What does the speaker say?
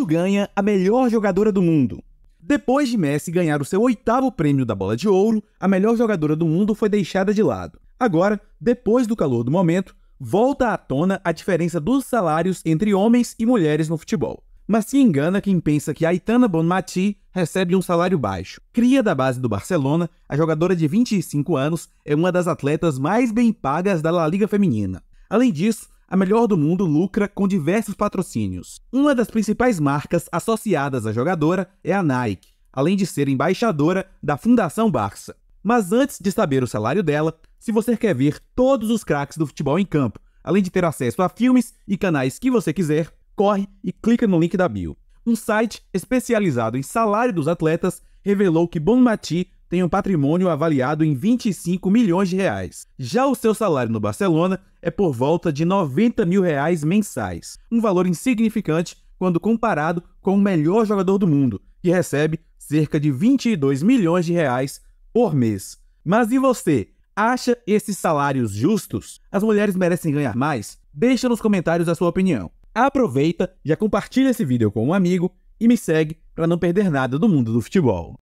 Ronaldo ganha a melhor jogadora do mundo. Depois de Messi ganhar o seu oitavo prêmio da Bola de Ouro, a melhor jogadora do mundo foi deixada de lado. Agora, depois do calor do momento, volta à tona a diferença dos salários entre homens e mulheres no futebol. Mas se engana quem pensa que Aitana Bonmati recebe um salário baixo. Cria da base do Barcelona, a jogadora de 25 anos é uma das atletas mais bem pagas da La Liga Feminina. Além disso, a melhor do mundo lucra com diversos patrocínios. Uma das principais marcas associadas à jogadora é a Nike, além de ser embaixadora da Fundação Barça. Mas antes de saber o salário dela, se você quer ver todos os craques do futebol em campo, além de ter acesso a filmes e canais que você quiser, corre e clica no link da bio. Um site especializado em salário dos atletas revelou que Bonmati tem um patrimônio avaliado em 25 milhões de reais. Já o seu salário no Barcelona é por volta de 90 mil reais mensais, um valor insignificante quando comparado com o melhor jogador do mundo, que recebe cerca de 22 milhões de reais por mês. Mas e você? Acha esses salários justos? As mulheres merecem ganhar mais? Deixa nos comentários a sua opinião. Aproveita, já compartilha esse vídeo com um amigo e me segue para não perder nada do mundo do futebol.